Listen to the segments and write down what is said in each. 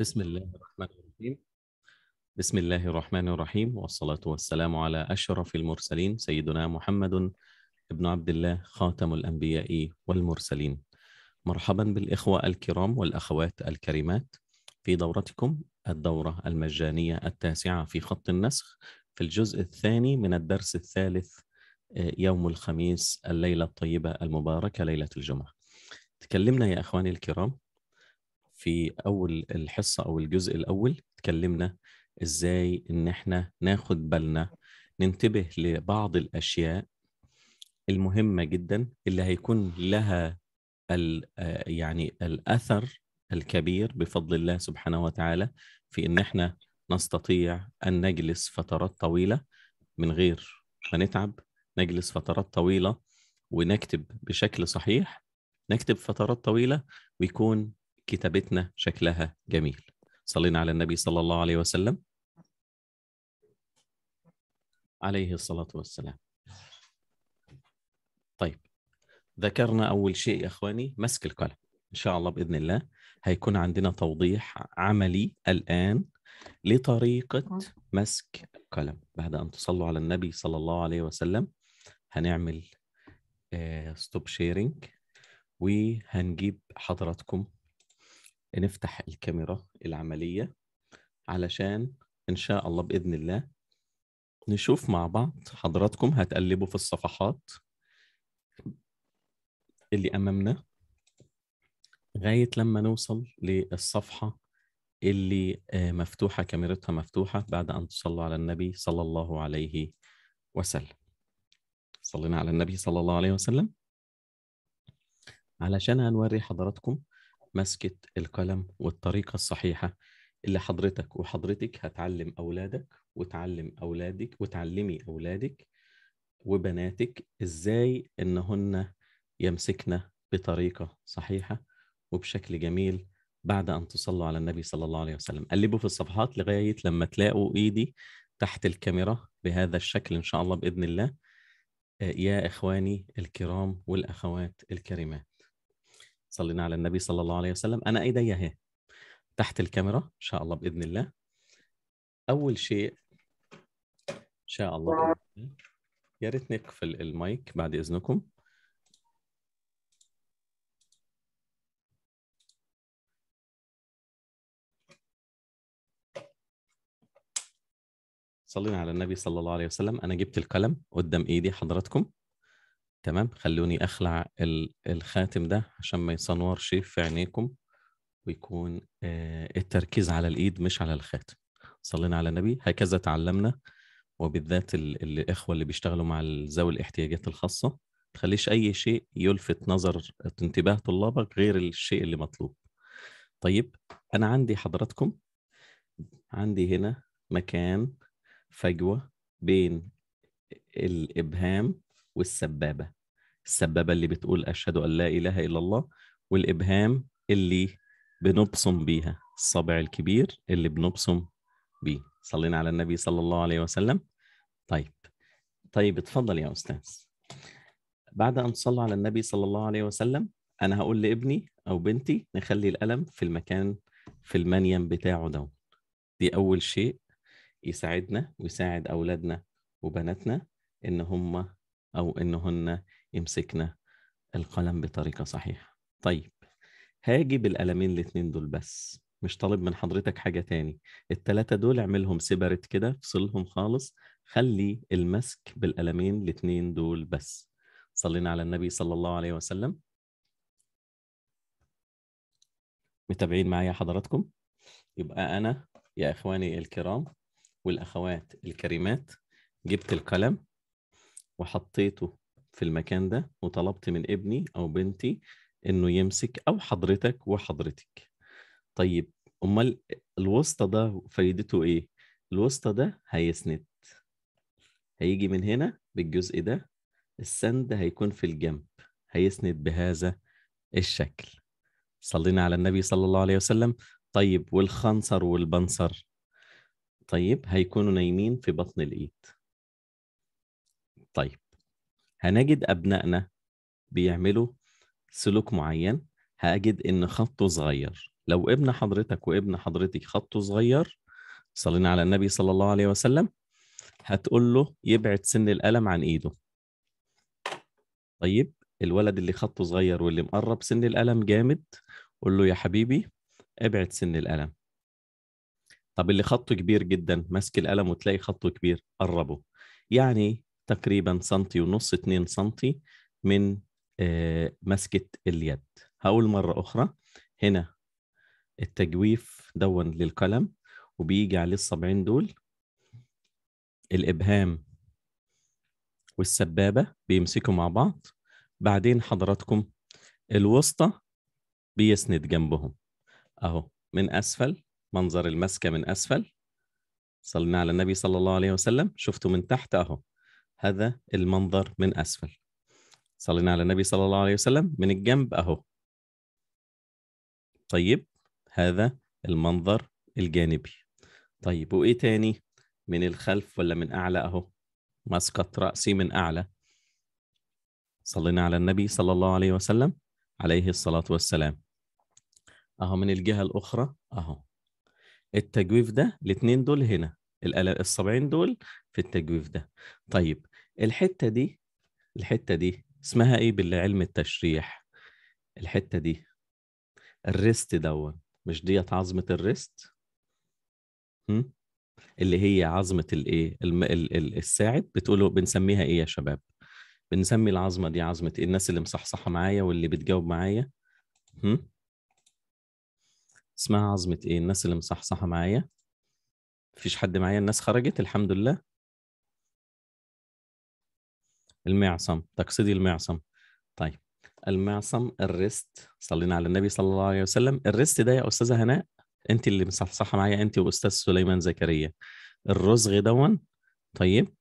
بسم الله الرحمن الرحيم بسم الله الرحمن الرحيم والصلاة والسلام على أشرف المرسلين سيدنا محمد ابن عبد الله خاتم الأنبياء والمرسلين مرحبا بالإخوة الكرام والأخوات الكريمات في دورتكم الدورة المجانية التاسعة في خط النسخ في الجزء الثاني من الدرس الثالث آه، يوم الخميس الليلة الطيبة المباركة ليلة الجمعة تكلمنا يا أخواني الكرام في اول الحصه او الجزء الاول اتكلمنا ازاي ان احنا ناخد بالنا ننتبه لبعض الاشياء المهمه جدا اللي هيكون لها الـ آه، يعني الاثر الكبير بفضل الله سبحانه وتعالى في ان احنا نستطيع ان نجلس فترات طويله من غير ما نتعب نجلس فترات طويله ونكتب بشكل صحيح نكتب فترات طويله ويكون كتابتنا شكلها جميل صلينا على النبي صلى الله عليه وسلم عليه الصلاة والسلام طيب ذكرنا أول شيء يا أخواني مسك القلم إن شاء الله بإذن الله هيكون عندنا توضيح عملي الآن لطريقة مسك القلم بعد أن تصلوا على النبي صلى الله عليه وسلم هنعمل ستوب آه، شيرنج وهنجيب حضراتكم نفتح الكاميرا العملية علشان إن شاء الله بإذن الله نشوف مع بعض حضراتكم هتقلبوا في الصفحات اللي أمامنا لغاية لما نوصل للصفحة اللي آه، مفتوحة كاميرتها مفتوحة بعد أن تصلوا على النبي صلى الله عليه وسلم صلينا على النبي صلى الله عليه وسلم علشان هنوري حضراتكم مسكة القلم والطريقة الصحيحة اللي حضرتك وحضرتك هتعلم أولادك وتعلم أولادك وتعلمي أولادك وبناتك إزاي إنهن يمسكن بطريقة صحيحة وبشكل جميل بعد أن تصلوا على النبي صلى الله عليه وسلم قلبوا في الصفحات لغاية لما تلاقوا إيدي تحت الكاميرا بهذا الشكل إن شاء الله بإذن الله آه، يا إخواني الكرام والأخوات الكريمات صلينا على النبي صلى الله عليه وسلم انا ايدي اهي تحت الكاميرا ان شاء الله باذن الله اول شيء ان شاء الله يا ريت نقفل المايك بعد اذنكم صلينا على النبي صلى الله عليه وسلم انا جبت القلم قدام ايدي حضراتكم تمام خلوني اخلع الخاتم ده عشان ما يصنورش في عينيكم ويكون آه، التركيز على الايد مش على الخاتم صلينا على النبي هكذا تعلمنا وبالذات الاخوه اللي بيشتغلوا مع ذوي الاحتياجات الخاصه ما تخليش اي شيء يلفت نظر انتباه طلابك غير الشيء اللي مطلوب طيب انا عندي حضراتكم عندي هنا مكان فجوه بين الابهام والسبابه السبابه اللي بتقول اشهد ان لا اله الا الله والابهام اللي بنبصم بيها الصابع الكبير اللي بنبصم بيه صلينا على النبي صلى الله عليه وسلم طيب طيب اتفضل يا استاذ بعد ان صلى على النبي صلى الله عليه وسلم انا هقول لابني او بنتي نخلي القلم في المكان في المنيم بتاعه ده دي اول شيء يساعدنا ويساعد اولادنا وبناتنا ان هم او ان هن يمسكنا القلم بطريقه صحيحه طيب هاجي بالقلمين الاثنين دول بس مش طالب من حضرتك حاجه تاني التلاته دول اعملهم سيبريت كده افصلهم خالص خلي المسك بالقلمين الاثنين دول بس صلينا على النبي صلى الله عليه وسلم متابعين معايا حضراتكم يبقى انا يا اخواني الكرام والاخوات الكريمات جبت القلم وحطيته في المكان ده وطلبت من ابني او بنتي انه يمسك او حضرتك وحضرتك طيب امال الوسطى ده فايدته ايه الوسطى ده هيسند هيجي من هنا بالجزء ده السند هيكون في الجنب هيسند بهذا الشكل صلينا على النبي صلى الله عليه وسلم طيب والخنصر والبنصر طيب هيكونوا نايمين في بطن الايد طيب هنجد أبنائنا بيعملوا سلوك معين هأجد إن خطه صغير لو ابن حضرتك وابن حضرتك خطه صغير صلينا على النبي صلى الله عليه وسلم هتقول له يبعد سن الألم عن إيده طيب الولد اللي خطه صغير واللي مقرب سن الألم جامد قول له يا حبيبي ابعد سن الألم طب اللي خطه كبير جدا ماسك القلم وتلاقي خطه كبير قربه يعني تقريبا سنتي ونص 2 سنتي من آه، مسكة اليد هقول مرة أخرى هنا التجويف دون للقلم وبيجي عليه الصابعين دول الإبهام والسبابة بيمسكوا مع بعض بعدين حضراتكم الوسطى بيسند جنبهم أهو من أسفل منظر المسكة من أسفل صلينا على النبي صلى الله عليه وسلم شفتوا من تحت أهو هذا المنظر من أسفل صلينا على النبي صلى الله عليه وسلم من الجنب أهو طيب هذا المنظر الجانبي طيب وإيه تاني من الخلف ولا من أعلى أهو مسقط رأسي من أعلى صلينا على النبي صلى الله عليه وسلم عليه الصلاة والسلام أهو من الجهة الأخرى أهو التجويف ده الاتنين دول هنا الصابعين دول في التجويف ده طيب الحته دي الحته دي اسمها ايه بالعلم التشريح الحته دي الريست دون مش ديت عظمه الريست هم؟ اللي هي عظمه الايه الم... ال... ال... الساعد بتقولوا بنسميها ايه يا شباب بنسمي العظمه دي عظمه إيه؟ الناس اللي مصحصحه معايا واللي بتجاوب معايا هم؟ اسمها عظمه ايه الناس اللي مصحصحه معايا مفيش حد معايا الناس خرجت الحمد لله المعصم تقصدي المعصم طيب المعصم الريست صلينا على النبي صلى الله عليه وسلم الريست ده يا استاذه هناء انت اللي مصحصحه معايا انت واستاذ سليمان زكريا الرزغ دون طيب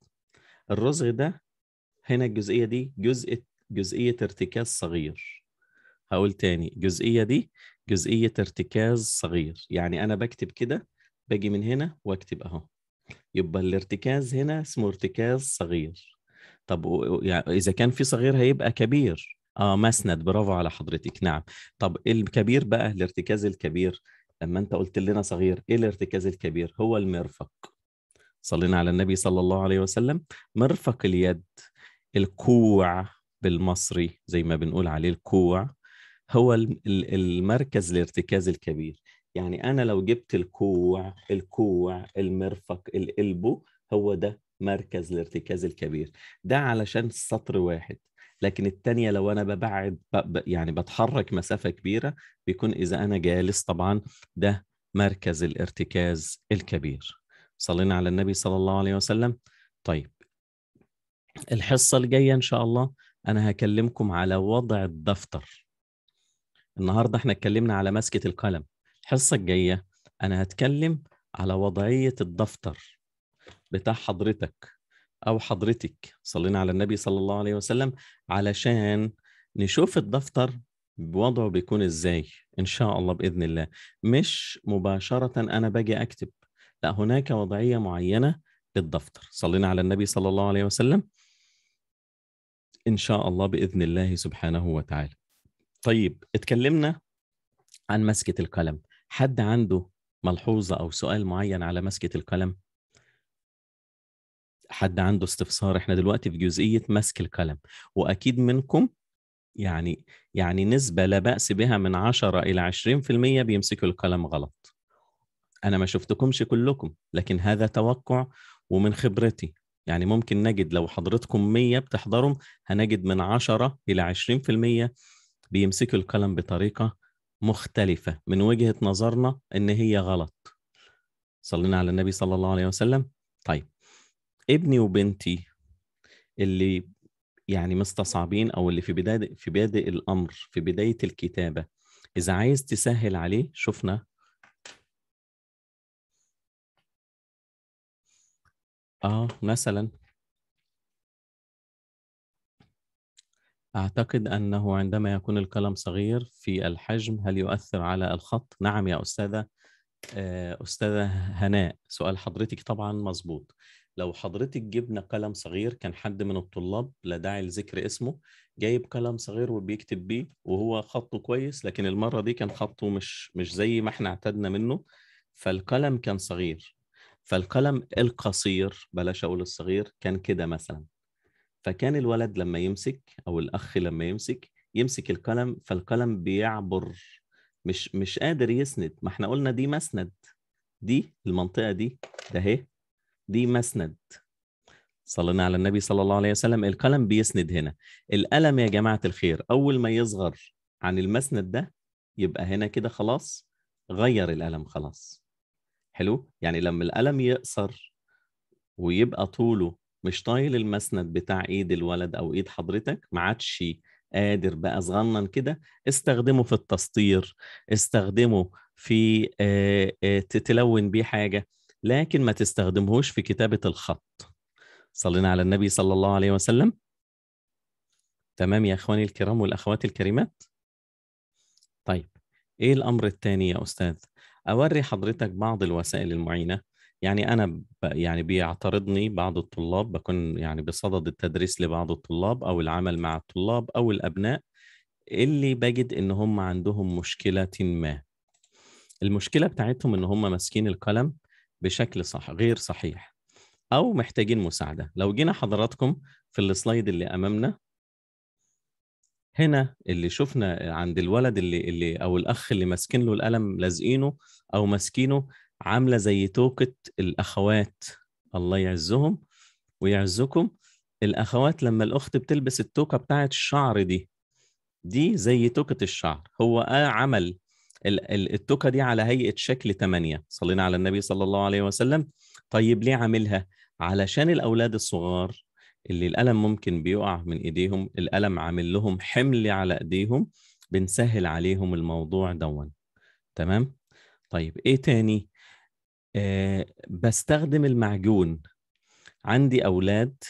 الرزغ ده هنا الجزئيه دي جزء جزئيه ارتكاز صغير هقول تاني الجزئيه دي جزئيه ارتكاز صغير يعني انا بكتب كده باجي من هنا واكتب اهو يبقى الارتكاز هنا اسمه ارتكاز صغير طب يعني اذا كان في صغير هيبقى كبير اه مسند برافو على حضرتك نعم طب الكبير بقى الارتكاز الكبير لما انت قلت لنا صغير ايه الارتكاز الكبير هو المرفق صلينا على النبي صلى الله عليه وسلم مرفق اليد الكوع بالمصري زي ما بنقول عليه الكوع هو المركز الارتكاز الكبير يعني انا لو جبت الكوع الكوع المرفق القلبه هو ده مركز الارتكاز الكبير ده علشان سطر واحد لكن التانية لو أنا ببعد يعني بتحرك مسافة كبيرة بيكون إذا أنا جالس طبعا ده مركز الارتكاز الكبير صلينا على النبي صلى الله عليه وسلم طيب الحصة الجاية إن شاء الله أنا هكلمكم على وضع الدفتر النهاردة احنا اتكلمنا على مسكة القلم الحصه الجايه انا هتكلم على وضعيه الدفتر بتاع حضرتك او حضرتك صلينا على النبي صلى الله عليه وسلم علشان نشوف الدفتر بوضعه بيكون ازاي ان شاء الله باذن الله مش مباشره انا باجي اكتب لا هناك وضعيه معينه للدفتر صلينا على النبي صلى الله عليه وسلم ان شاء الله باذن الله سبحانه وتعالى طيب اتكلمنا عن مسكه القلم حد عنده ملحوظة أو سؤال معين على مسكة القلم؟ حد عنده استفسار احنا دلوقتي في جزئية مسك القلم وأكيد منكم يعني يعني نسبة لا بأس بها من 10 إلى 20% بيمسكوا القلم غلط أنا ما شفتكمش كلكم لكن هذا توقع ومن خبرتي يعني ممكن نجد لو حضرتكم 100 بتحضرهم هنجد من 10 إلى 20% بيمسكوا القلم بطريقة مختلفة من وجهة نظرنا إن هي غلط صلينا على النبي صلى الله عليه وسلم طيب ابني وبنتي اللي يعني مستصعبين أو اللي في بداية في بادئ الأمر في بداية الكتابة إذا عايز تسهل عليه شفنا آه مثلا أعتقد أنه عندما يكون القلم صغير في الحجم هل يؤثر على الخط؟ نعم يا أستاذة آه، أستاذة هناء سؤال حضرتك طبعا مظبوط لو حضرتك جبنا قلم صغير كان حد من الطلاب لا داعي لذكر اسمه جايب قلم صغير وبيكتب بيه وهو خطه كويس لكن المرة دي كان خطه مش مش زي ما احنا اعتدنا منه فالقلم كان صغير فالقلم القصير بلاش أقول الصغير كان كده مثلا فكان الولد لما يمسك او الاخ لما يمسك يمسك القلم فالقلم بيعبر مش مش قادر يسند ما احنا قلنا دي مسند دي المنطقه دي ده اهي دي مسند صلينا على النبي صلى الله عليه وسلم القلم بيسند هنا القلم يا جماعه الخير اول ما يصغر عن المسند ده يبقى هنا كده خلاص غير القلم خلاص حلو يعني لما القلم يقصر ويبقى طوله مش طايل المسند بتاع ايد الولد او ايد حضرتك ما عادش قادر بقى صغنن كده استخدمه في التسطير استخدمه في آه، آه، تلون بيه حاجه لكن ما تستخدمهوش في كتابه الخط صلينا على النبي صلى الله عليه وسلم تمام يا اخواني الكرام والاخوات الكريمات طيب ايه الامر الثاني يا استاذ اوري حضرتك بعض الوسائل المعينه يعني انا ب... يعني بيعترضني بعض الطلاب بكون يعني بصدد التدريس لبعض الطلاب او العمل مع الطلاب او الابناء اللي بجد ان هم عندهم مشكله ما المشكله بتاعتهم ان هم ماسكين القلم بشكل صح غير صحيح او محتاجين مساعده لو جينا حضراتكم في السلايد اللي امامنا هنا اللي شفنا عند الولد اللي, اللي او الاخ اللي ماسكين له القلم لازقينه او ماسكينه عامله زي توكه الاخوات الله يعزهم ويعزكم الاخوات لما الاخت بتلبس التوكه بتاعه الشعر دي دي زي توكه الشعر هو آه عمل التوكه دي على هيئه شكل تمانية صلينا على النبي صلى الله عليه وسلم طيب ليه عاملها علشان الاولاد الصغار اللي الألم ممكن بيقع من ايديهم الألم عامل لهم حمل على ايديهم بنسهل عليهم الموضوع دون تمام طيب ايه تاني آه، بستخدم المعجون عندي اولاد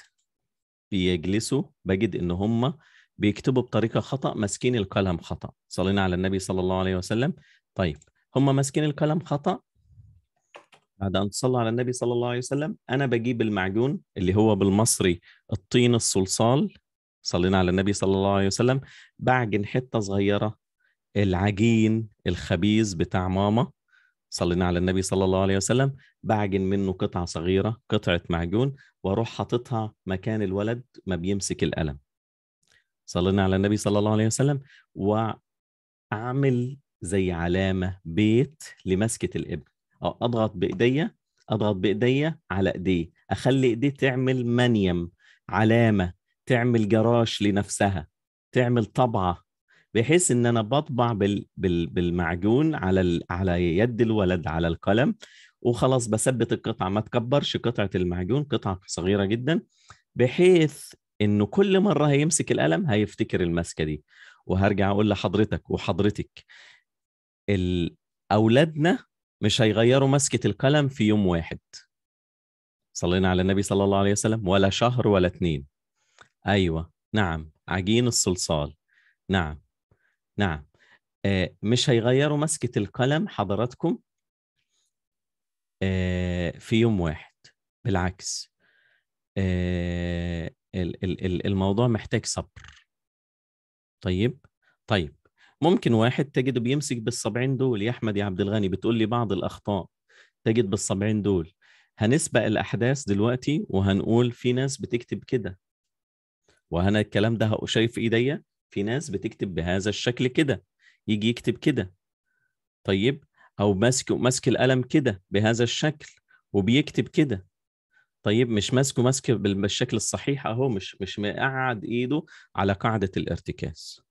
بيجلسوا بجد ان هم بيكتبوا بطريقه خطا ماسكين القلم خطا صلينا على النبي صلى الله عليه وسلم طيب هم ماسكين القلم خطا بعد ان تصلوا على النبي صلى الله عليه وسلم انا بجيب المعجون اللي هو بالمصري الطين الصلصال صلينا على النبي صلى الله عليه وسلم بعجن حته صغيره العجين الخبيز بتاع ماما صلينا على النبي صلى الله عليه وسلم بعجن منه قطعة صغيرة قطعة معجون واروح حاططها مكان الولد ما بيمسك القلم صلينا على النبي صلى الله عليه وسلم واعمل زي علامة بيت لمسكة الابن أو أضغط بإيديا أضغط بإيديا على إيديه أخلي إيديه تعمل منيم علامة تعمل جراش لنفسها تعمل طبعة بحيث ان انا بطبع بال... بال... بالمعجون على ال... على يد الولد على القلم وخلاص بثبت القطعه ما تكبرش قطعه المعجون قطعه صغيره جدا بحيث انه كل مره هيمسك القلم هيفتكر المسكه دي وهرجع اقول لحضرتك وحضرتك اولادنا مش هيغيروا مسكه القلم في يوم واحد صلينا على النبي صلى الله عليه وسلم ولا شهر ولا اتنين ايوه نعم عجين الصلصال نعم نعم آه، مش هيغيروا مسكة القلم حضراتكم آه، في يوم واحد بالعكس آه، الموضوع محتاج صبر طيب طيب ممكن واحد تجده بيمسك بالصبعين دول يا احمد يا عبد الغني بتقول لي بعض الاخطاء تجد بالصبعين دول هنسبق الاحداث دلوقتي وهنقول في ناس بتكتب كده وهنا الكلام ده شايف ايديا في ناس بتكتب بهذا الشكل كده يجي يكتب كده طيب او ماسك ماسك القلم كده بهذا الشكل وبيكتب كده طيب مش ماسكه ماسك بالشكل الصحيح اهو مش مش مقعد ايده على قاعده الارتكاز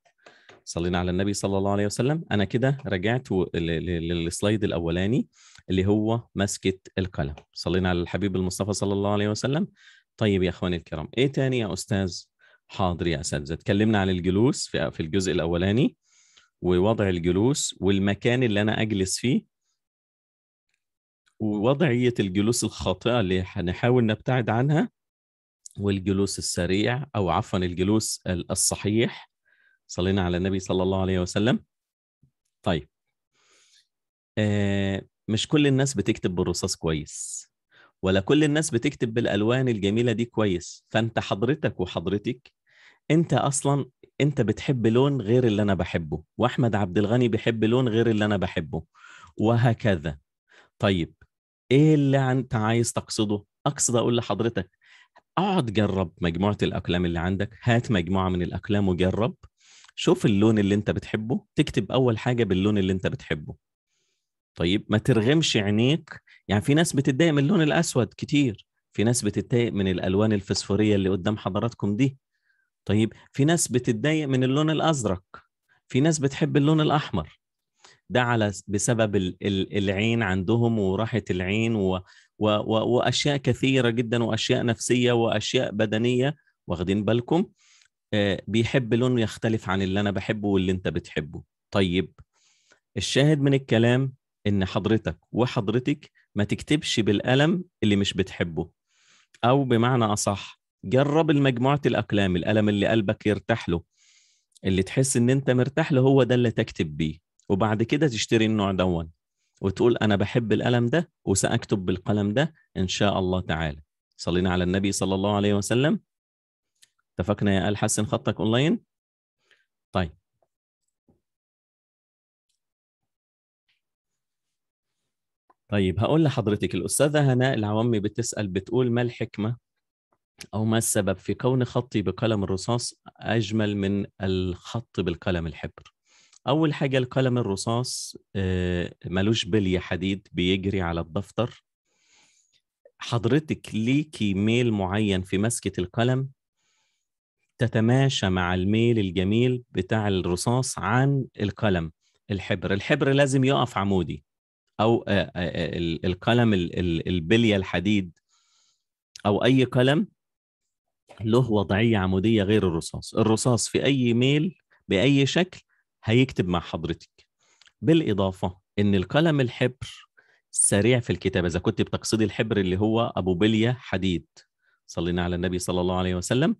صلينا على النبي صلى الله عليه وسلم انا كده رجعت للسلايد الاولاني اللي هو مسكه القلم صلينا على الحبيب المصطفى صلى الله عليه وسلم طيب يا اخواني الكرام ايه تاني يا استاذ حاضر يا اساتذه اتكلمنا عن الجلوس في في الجزء الاولاني ووضع الجلوس والمكان اللي انا اجلس فيه ووضعيه الجلوس الخاطئه اللي هنحاول نبتعد عنها والجلوس السريع او عفوا الجلوس الصحيح صلينا على النبي صلى الله عليه وسلم طيب آه مش كل الناس بتكتب بالرصاص كويس ولا كل الناس بتكتب بالالوان الجميله دي كويس فانت حضرتك وحضرتك انت اصلا انت بتحب لون غير اللي انا بحبه واحمد عبد الغني بيحب لون غير اللي انا بحبه وهكذا طيب ايه اللي انت عايز تقصده اقصد اقول لحضرتك اقعد جرب مجموعه الاقلام اللي عندك هات مجموعه من الاقلام وجرب شوف اللون اللي انت بتحبه تكتب اول حاجه باللون اللي انت بتحبه طيب ما ترغمش عينيك يعني في ناس بتتضايق من اللون الاسود كتير في ناس بتتضايق من الالوان الفسفوريه اللي قدام حضراتكم دي طيب في ناس بتتضايق من اللون الازرق في ناس بتحب اللون الاحمر ده على بسبب العين عندهم وراحه العين و و و واشياء كثيره جدا واشياء نفسيه واشياء بدنيه واخدين بالكم آه، بيحب لون يختلف عن اللي انا بحبه واللي انت بتحبه طيب الشاهد من الكلام ان حضرتك وحضرتك ما تكتبش بالقلم اللي مش بتحبه او بمعنى اصح جرب المجموعه الاقلام القلم اللي قلبك يرتاح له اللي تحس ان انت مرتاح له هو ده اللي تكتب بيه وبعد كده تشتري النوع دون وتقول انا بحب القلم ده وساكتب بالقلم ده ان شاء الله تعالى صلينا على النبي صلى الله عليه وسلم اتفقنا يا ال حسن خطك اونلاين طيب طيب هقول لحضرتك الأستاذة هناء العوامي بتسأل بتقول ما الحكمة أو ما السبب في كون خطي بقلم الرصاص أجمل من الخط بالقلم الحبر أول حاجة القلم الرصاص آه، ملوش بلية حديد بيجري على الدفتر حضرتك ليكي ميل معين في مسكة القلم تتماشى مع الميل الجميل بتاع الرصاص عن القلم الحبر الحبر لازم يقف عمودي او آه، آه، آه، القلم البليه الحديد او اي قلم له وضعيه عموديه غير الرصاص الرصاص في اي ميل باي شكل هيكتب مع حضرتك بالاضافه ان القلم الحبر سريع في الكتابه اذا كنت بتقصدي الحبر اللي هو ابو بليه حديد صلينا على النبي صلى الله عليه وسلم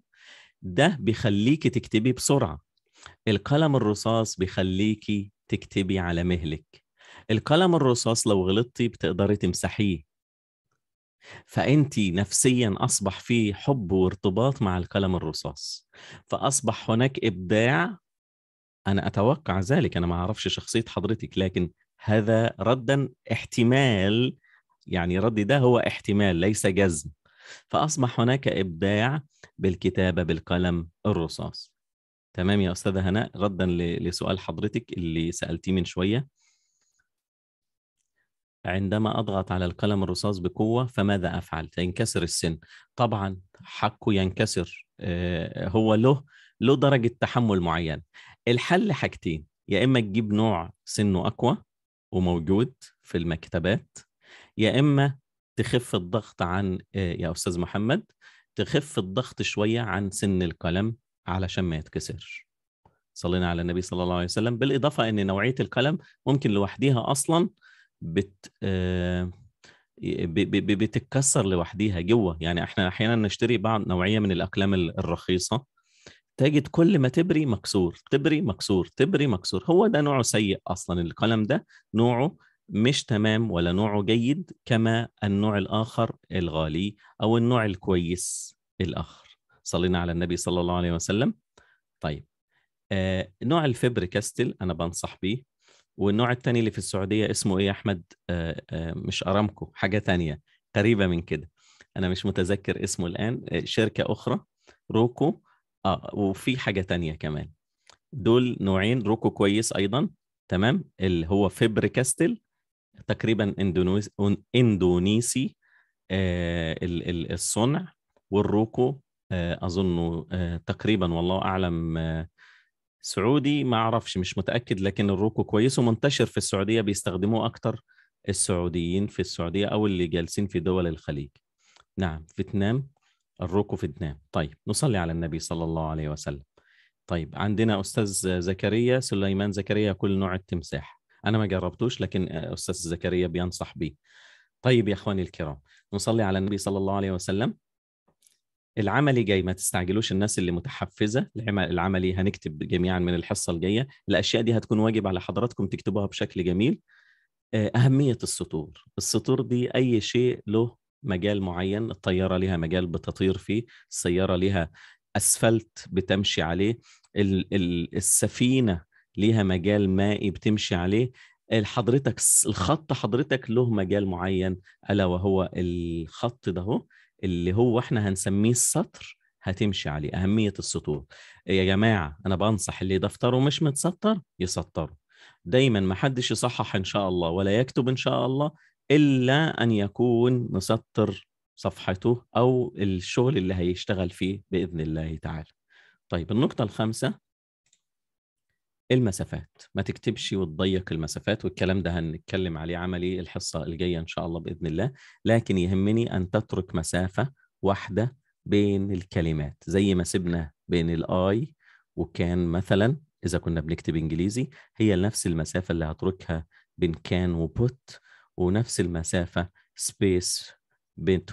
ده بيخليكي تكتبي بسرعه القلم الرصاص بيخليكي تكتبي على مهلك القلم الرصاص لو غلطتي بتقدري تمسحيه فانت نفسيا اصبح في حب وارتباط مع القلم الرصاص فاصبح هناك ابداع انا اتوقع ذلك انا ما اعرفش شخصيه حضرتك لكن هذا ردا احتمال يعني ردي ده هو احتمال ليس جزم فاصبح هناك ابداع بالكتابه بالقلم الرصاص تمام يا استاذه هناء ردا لسؤال حضرتك اللي سالتيه من شويه عندما أضغط على القلم الرصاص بقوة فماذا أفعل؟ تنكسر السن طبعا حقه ينكسر آه، هو له له درجة تحمل معين الحل حاجتين يا إما تجيب نوع سنه أقوى وموجود في المكتبات يا إما تخف الضغط عن آه، يا أستاذ محمد تخف الضغط شوية عن سن القلم علشان ما يتكسرش صلينا على النبي صلى الله عليه وسلم بالإضافة أن نوعية القلم ممكن لوحديها أصلا بت آه، بتتكسر لوحديها جوه يعني احنا احيانا نشتري بعض نوعيه من الاقلام الرخيصه تجد كل ما تبري مكسور تبري مكسور تبري مكسور هو ده نوعه سيء اصلا القلم ده نوعه مش تمام ولا نوعه جيد كما النوع الاخر الغالي او النوع الكويس الاخر صلينا على النبي صلى الله عليه وسلم طيب آه نوع الفبر كاستل انا بنصح بيه والنوع الثاني اللي في السعوديه اسمه ايه يا احمد آه، آه، مش ارامكو حاجه ثانيه قريبه من كده انا مش متذكر اسمه الان آه، شركه اخرى روكو اه وفي حاجه تانية كمان دول نوعين روكو كويس ايضا تمام اللي هو فيبر كاستل تقريبا اندونيسي, اندونيسي الصنع والروكو اظنه تقريبا والله اعلم سعودي ما اعرفش مش متاكد لكن الروكو كويس ومنتشر في السعوديه بيستخدموه اكتر السعوديين في السعوديه او اللي جالسين في دول الخليج نعم فيتنام الروكو فيتنام طيب نصلي على النبي صلى الله عليه وسلم طيب عندنا استاذ زكريا سليمان زكريا كل نوع التمساح انا ما جربتوش لكن استاذ زكريا بينصح بيه طيب يا اخواني الكرام نصلي على النبي صلى الله عليه وسلم العملي جاي ما تستعجلوش الناس اللي متحفزه العملي هنكتب جميعا من الحصه الجايه الاشياء دي هتكون واجب على حضراتكم تكتبوها بشكل جميل آه، اهميه السطور السطور دي اي شيء له مجال معين الطياره لها مجال بتطير فيه السياره لها اسفلت بتمشي عليه ال- ال- السفينه ليها مجال مائي بتمشي عليه حضرتك الخط حضرتك له مجال معين الا وهو الخط ده اللي هو احنا هنسميه السطر هتمشي عليه أهمية السطور يا جماعة أنا بنصح اللي دفتره مش متسطر يسطره دايما ما حدش يصحح إن شاء الله ولا يكتب إن شاء الله إلا أن يكون مسطر صفحته أو الشغل اللي هيشتغل فيه بإذن الله تعالى طيب النقطة الخامسة المسافات ما تكتبش وتضيق المسافات والكلام ده هنتكلم عليه عملي الحصة الجاية إن شاء الله بإذن الله لكن يهمني أن تترك مسافة واحدة بين الكلمات زي ما سيبنا بين الآي وكان مثلا إذا كنا بنكتب إنجليزي هي نفس المسافة اللي هتركها بين كان وبوت ونفس المسافة سبيس بين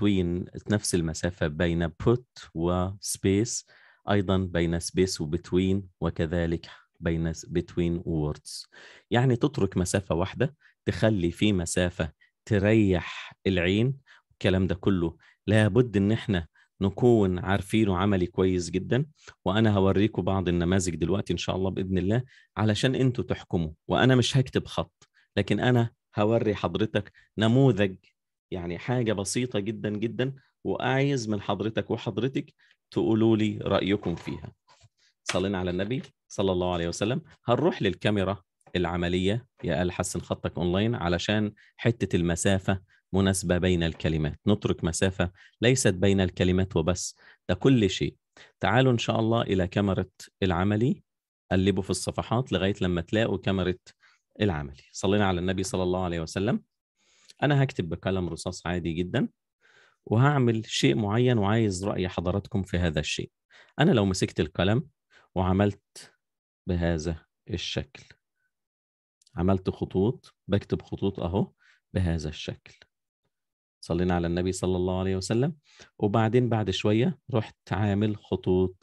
نفس المسافة بين بوت وسبيس أيضا بين سبيس وبتوين وكذلك بين between words يعني تترك مسافة واحدة تخلي في مسافة تريح العين الكلام ده كله لابد ان احنا نكون عارفينه عملي كويس جدا وانا هوريكم بعض النماذج دلوقتي ان شاء الله باذن الله علشان انتوا تحكموا وانا مش هكتب خط لكن انا هوري حضرتك نموذج يعني حاجه بسيطه جدا جدا وأعيز من حضرتك وحضرتك تقولوا لي رايكم فيها صلينا على النبي صلى الله عليه وسلم هنروح للكاميرا العملية يا آل حسن خطك أونلاين علشان حتة المسافة مناسبة بين الكلمات نترك مسافة ليست بين الكلمات وبس ده كل شيء تعالوا إن شاء الله إلى كاميرا العملي قلبوا في الصفحات لغاية لما تلاقوا كاميرا العملي صلينا على النبي صلى الله عليه وسلم أنا هكتب بقلم رصاص عادي جدا وهعمل شيء معين وعايز رأي حضراتكم في هذا الشيء أنا لو مسكت القلم وعملت بهذا الشكل عملت خطوط بكتب خطوط اهو بهذا الشكل صلينا على النبي صلى الله عليه وسلم وبعدين بعد شوية رحت عامل خطوط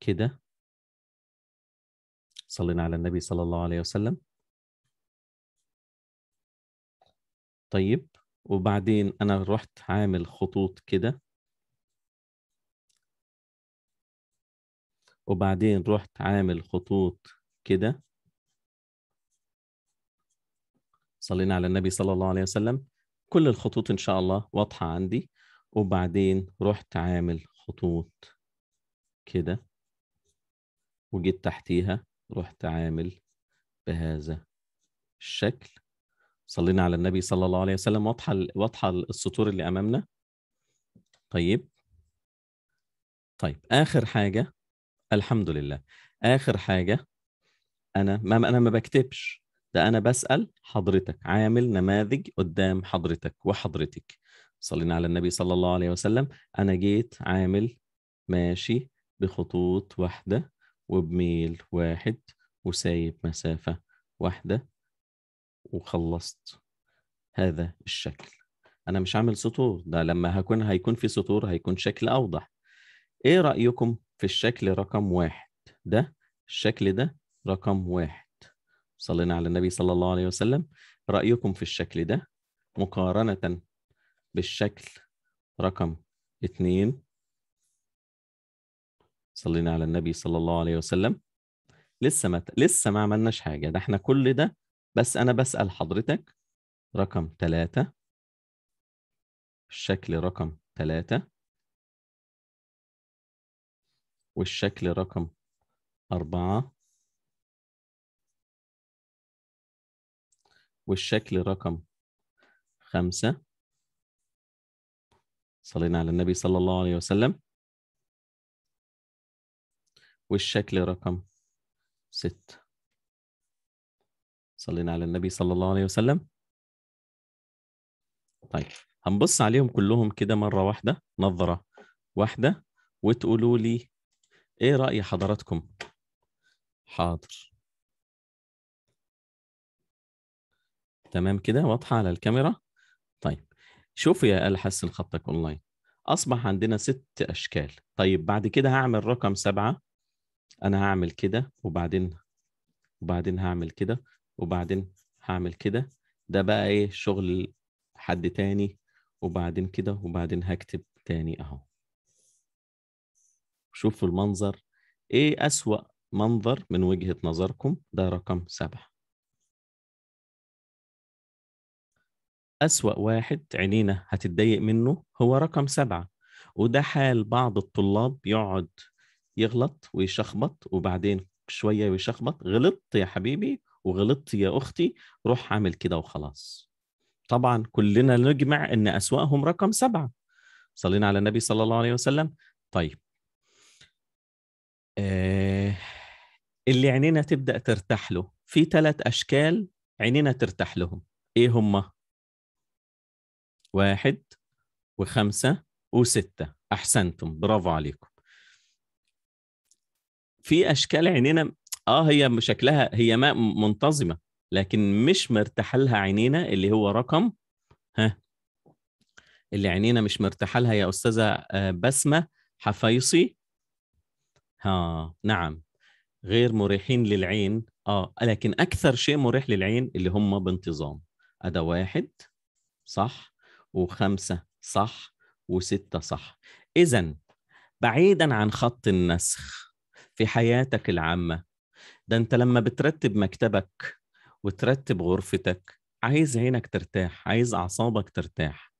كده صلينا على النبي صلى الله عليه وسلم طيب وبعدين أنا رحت عامل خطوط كده وبعدين رحت عامل خطوط كده صلينا على النبي صلى الله عليه وسلم كل الخطوط إن شاء الله واضحة عندي وبعدين رحت عامل خطوط كده وجيت تحتيها رحت عامل بهذا الشكل صلينا على النبي صلى الله عليه وسلم واضحة واضحة السطور اللي أمامنا طيب طيب آخر حاجة الحمد لله اخر حاجه انا ما انا ما بكتبش ده انا بسال حضرتك عامل نماذج قدام حضرتك وحضرتك صلينا على النبي صلى الله عليه وسلم انا جيت عامل ماشي بخطوط واحده وبميل واحد وسايب مسافه واحده وخلصت هذا الشكل انا مش عامل سطور ده لما هكون هيكون في سطور هيكون شكل اوضح ايه رايكم في الشكل رقم واحد ده الشكل ده رقم واحد صلينا على النبي صلى الله عليه وسلم رأيكم في الشكل ده مقارنة بالشكل رقم اتنين صلينا على النبي صلى الله عليه وسلم لسه ما لسه ما عملناش حاجة ده احنا كل ده بس أنا بسأل حضرتك رقم ثلاثة الشكل رقم ثلاثة والشكل رقم أربعة والشكل رقم خمسة صلينا على النبي صلى الله عليه وسلم والشكل رقم ست صلينا على النبي صلى الله عليه وسلم طيب هنبص عليهم كلهم كده مرة واحدة نظرة واحدة وتقولوا لي ايه راي حضراتكم حاضر تمام كده واضحه على الكاميرا طيب شوف يا آل حسن خطك اونلاين اصبح عندنا ست اشكال طيب بعد كده هعمل رقم سبعة انا هعمل كده وبعدين وبعدين هعمل كده وبعدين هعمل كده ده بقى ايه شغل حد تاني وبعدين كده وبعدين هكتب تاني اهو شوفوا المنظر ايه أسوأ منظر من وجهة نظركم ده رقم سبعة أسوأ واحد عينينا هتتضايق منه هو رقم سبعة وده حال بعض الطلاب يقعد يغلط ويشخبط وبعدين شوية ويشخبط غلطت يا حبيبي وغلطت يا أختي روح عامل كده وخلاص طبعا كلنا نجمع أن أسوأهم رقم سبعة صلينا على النبي صلى الله عليه وسلم طيب آه، اللي عينينا تبدا ترتاح له في ثلاث اشكال عينينا ترتاح لهم ايه هم واحد وخمسة وستة أحسنتم برافو عليكم في أشكال عينينا آه هي شكلها هي ما منتظمة لكن مش مرتاح لها عينينا اللي هو رقم ها اللي عينينا مش مرتاح لها يا أستاذة آه، بسمة حفيصي ها نعم غير مريحين للعين اه لكن اكثر شيء مريح للعين اللي هم بانتظام ادا واحد صح وخمسه صح وسته صح اذا بعيدا عن خط النسخ في حياتك العامه ده انت لما بترتب مكتبك وترتب غرفتك عايز عينك ترتاح عايز اعصابك ترتاح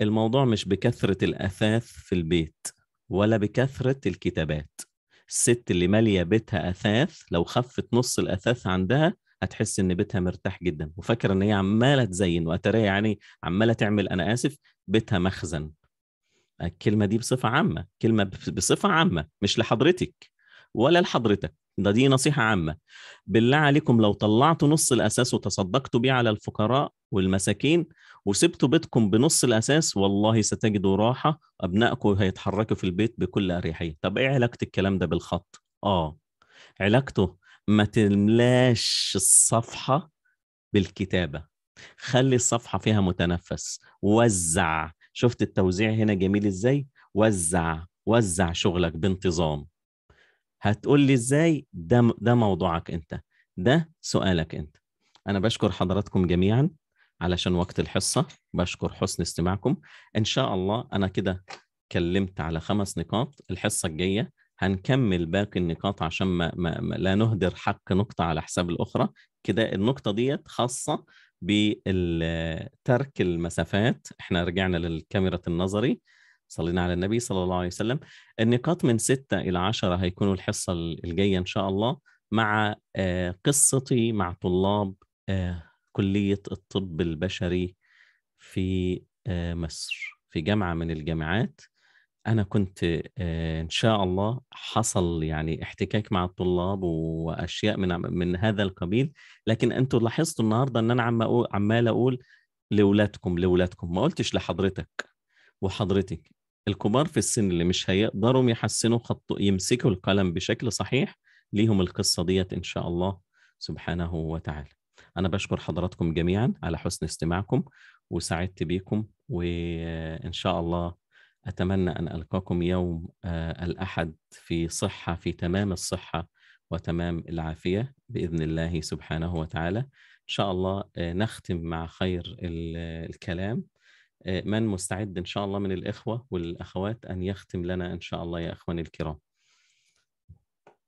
الموضوع مش بكثره الاثاث في البيت ولا بكثره الكتابات الست اللي ماليه بيتها اثاث لو خفت نص الاثاث عندها هتحس ان بيتها مرتاح جدا وفاكره ان هي عماله تزين واتريا يعني عماله تعمل انا اسف بيتها مخزن الكلمه دي بصفه عامه كلمه بصفه عامه مش لحضرتك ولا لحضرتك ده دي نصيحه عامه بالله عليكم لو طلعتوا نص الاساس وتصدقتوا بيه على الفقراء والمساكين وسبتوا بيتكم بنص الاساس والله ستجدوا راحه ابنائكم هيتحركوا في البيت بكل اريحيه طب ايه علاقه الكلام ده بالخط اه علاقته ما تملاش الصفحه بالكتابه خلي الصفحه فيها متنفس وزع شفت التوزيع هنا جميل ازاي وزع وزع شغلك بانتظام هتقول لي ازاي ده ده موضوعك انت ده سؤالك انت انا بشكر حضراتكم جميعا علشان وقت الحصة بشكر حسن استماعكم إن شاء الله أنا كده اتكلمت على خمس نقاط الحصة الجاية هنكمل باقي النقاط عشان ما, ما, ما لا نهدر حق نقطة على حساب الأخرى كده النقطة ديت خاصة بترك المسافات احنا رجعنا للكاميرا النظري صلينا على النبي صلى الله عليه وسلم النقاط من ستة إلى عشرة هيكونوا الحصة الجاية إن شاء الله مع آه، قصتي مع طلاب آه، كلية الطب البشري في آه، مصر في جامعة من الجامعات أنا كنت آه، إن شاء الله حصل يعني احتكاك مع الطلاب وأشياء من من هذا القبيل لكن أنتوا لاحظتوا النهاردة إن أنا عم أقول عمال أقول لأولادكم لأولادكم ما قلتش لحضرتك وحضرتك الكبار في السن اللي مش هيقدروا يحسنوا خط يمسكوا القلم بشكل صحيح ليهم القصة ديت إن شاء الله سبحانه وتعالى أنا بشكر حضراتكم جميعا على حسن استماعكم وسعدت بيكم وإن شاء الله أتمنى أن ألقاكم يوم آه، الأحد في صحة في تمام الصحة وتمام العافية بإذن الله سبحانه وتعالى إن شاء الله آه، نختم مع خير آه، الكلام من مستعد إن شاء الله من الإخوة والأخوات أن يختم لنا إن شاء الله يا أخواني الكرام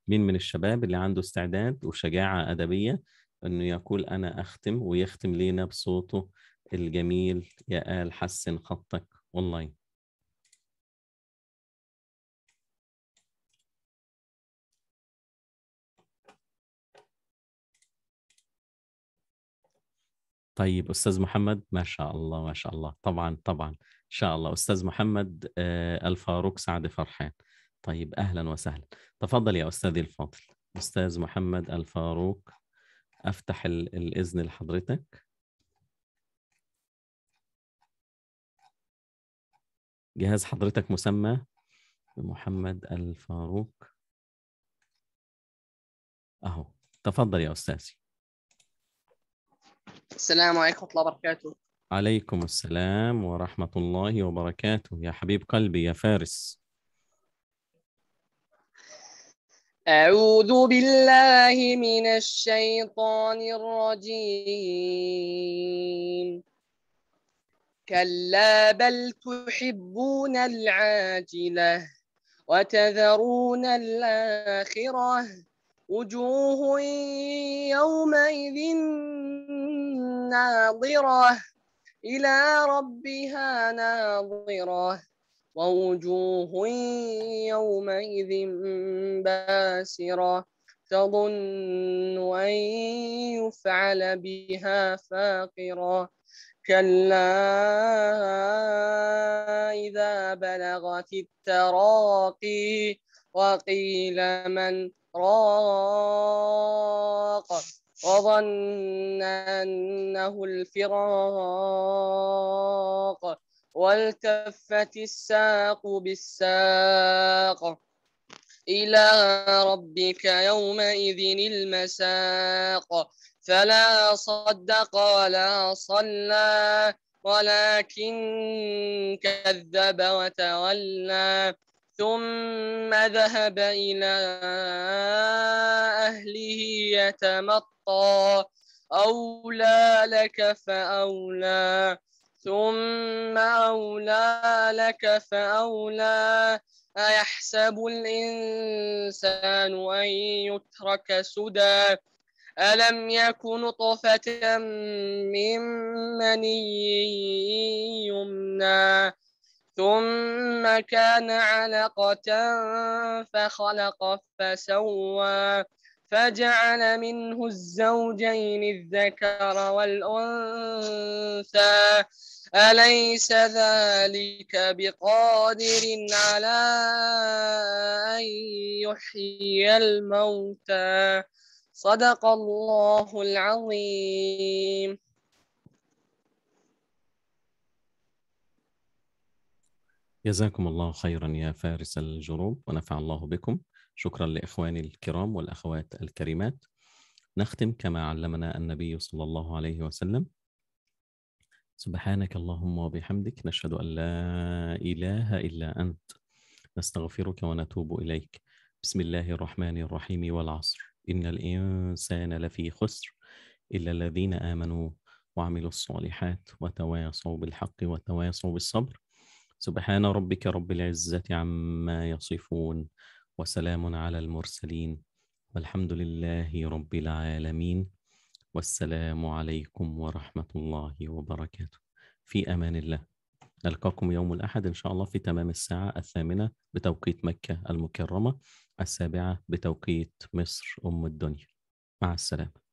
مين من الشباب اللي عنده استعداد وشجاعة أدبية أنه يقول أنا أختم ويختم لينا بصوته الجميل يا آل حسن خطك أونلاين طيب استاذ محمد ما شاء الله ما شاء الله طبعا طبعا ان شاء الله استاذ محمد آه، الفاروق سعد فرحان طيب اهلا وسهلا تفضل يا استاذي الفاضل استاذ محمد الفاروق افتح الاذن لحضرتك جهاز حضرتك مسمى بمحمد الفاروق اهو تفضل يا استاذي السلام عليكم ورحمه الله وبركاته عليكم السلام ورحمه الله وبركاته يا حبيب قلبي يا فارس أعوذ بالله من الشيطان الرجيم كلا بل تحبون العاجلة وتذرون الآخرة وجوه يومئذ ناظرة إلى ربها ناظرة ووجوه يومئذ باسرة تظن أن يفعل بها فاقرة كلا إذا بلغت التراقي وقيل من راق وظن أنه الفراق والتفت الساق بالساق إلى ربك يومئذ المساق فلا صدق ولا صلى ولكن كذب وتولى ثم ذهب إلى أهله يتمطى أولى لك فأولى ثم أولى لك فأولى أيحسب الإنسان أن يترك سدى ألم يكن طفة من مني يمنى ثم كان علقة فخلق فسوى فجعل منه الزوجين الذكر والأنثى أليس ذلك بقادر على أن يحيي الموتى صدق الله العظيم جزاكم الله خيرا يا فارس الجروب ونفع الله بكم شكرا لاخواني الكرام والاخوات الكريمات نختم كما علمنا النبي صلى الله عليه وسلم سبحانك اللهم وبحمدك نشهد ان لا اله الا انت نستغفرك ونتوب اليك بسم الله الرحمن الرحيم والعصر ان الانسان لفي خسر الا الذين امنوا وعملوا الصالحات وتواصوا بالحق وتواصوا بالصبر سبحان ربك رب العزه عما يصفون وسلام على المرسلين والحمد لله رب العالمين والسلام عليكم ورحمة الله وبركاته في أمان الله نلقاكم يوم الأحد إن شاء الله في تمام الساعة الثامنة بتوقيت مكة المكرمة السابعة بتوقيت مصر أم الدنيا مع السلامة